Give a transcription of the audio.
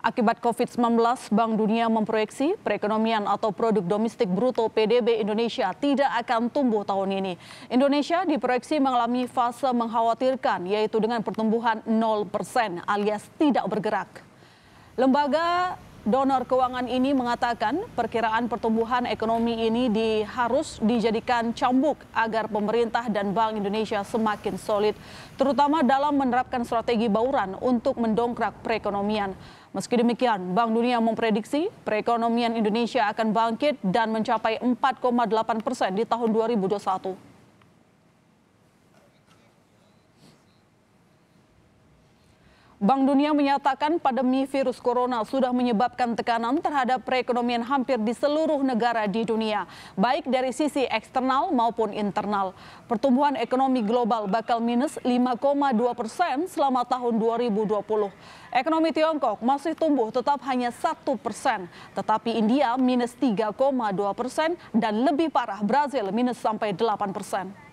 Akibat COVID-19, Bank Dunia memproyeksi perekonomian atau produk domestik bruto PDB Indonesia tidak akan tumbuh tahun ini. Indonesia diproyeksi mengalami fase mengkhawatirkan, yaitu dengan pertumbuhan 0% alias tidak bergerak. Lembaga Donor keuangan ini mengatakan perkiraan pertumbuhan ekonomi ini di, harus dijadikan cambuk agar pemerintah dan Bank Indonesia semakin solid, terutama dalam menerapkan strategi bauran untuk mendongkrak perekonomian. Meski demikian, Bank Dunia memprediksi perekonomian Indonesia akan bangkit dan mencapai 4,8 persen di tahun 2021. Bank Dunia menyatakan pandemi virus corona sudah menyebabkan tekanan terhadap perekonomian hampir di seluruh negara di dunia, baik dari sisi eksternal maupun internal. Pertumbuhan ekonomi global bakal minus 5,2 persen selama tahun 2020. Ekonomi Tiongkok masih tumbuh tetap hanya satu persen, tetapi India minus 3,2 persen dan lebih parah Brazil minus sampai 8 persen.